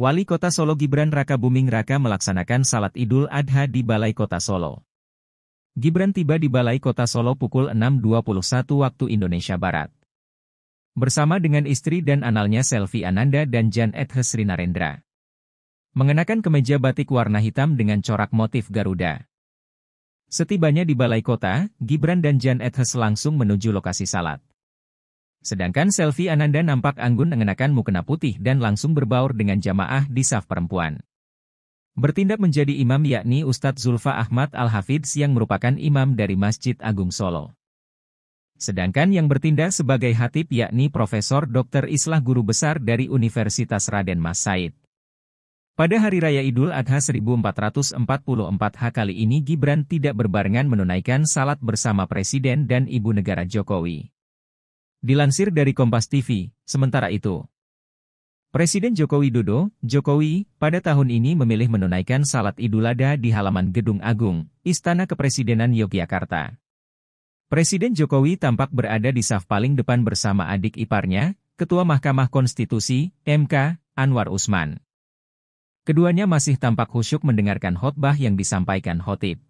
Wali Kota Solo Gibran Raka Buming Raka melaksanakan salat Idul Adha di Balai Kota Solo. Gibran tiba di Balai Kota Solo pukul 6.21 waktu Indonesia Barat. Bersama dengan istri dan analnya Selvi Ananda dan Jan Edhes Rinarendra. Mengenakan kemeja batik warna hitam dengan corak motif Garuda. Setibanya di Balai Kota, Gibran dan Jan Edhes langsung menuju lokasi salat. Sedangkan selfie Ananda nampak anggun mengenakan mukena putih dan langsung berbaur dengan jamaah di saf perempuan. Bertindak menjadi imam yakni Ustadz Zulfa Ahmad Al-Hafidz yang merupakan imam dari Masjid Agung Solo. Sedangkan yang bertindak sebagai hatib yakni Profesor Dr. Islah Guru Besar dari Universitas Raden Mas Said. Pada Hari Raya Idul Adha 1444 H kali ini Gibran tidak berbarengan menunaikan salat bersama Presiden dan Ibu Negara Jokowi. Dilansir dari Kompas TV, sementara itu, Presiden Jokowi Widodo, Jokowi, pada tahun ini memilih menunaikan salat Idul Adha di halaman Gedung Agung, Istana Kepresidenan Yogyakarta. Presiden Jokowi tampak berada di saf paling depan bersama adik iparnya, Ketua Mahkamah Konstitusi, MK, Anwar Usman. Keduanya masih tampak khusyuk mendengarkan khotbah yang disampaikan khotib.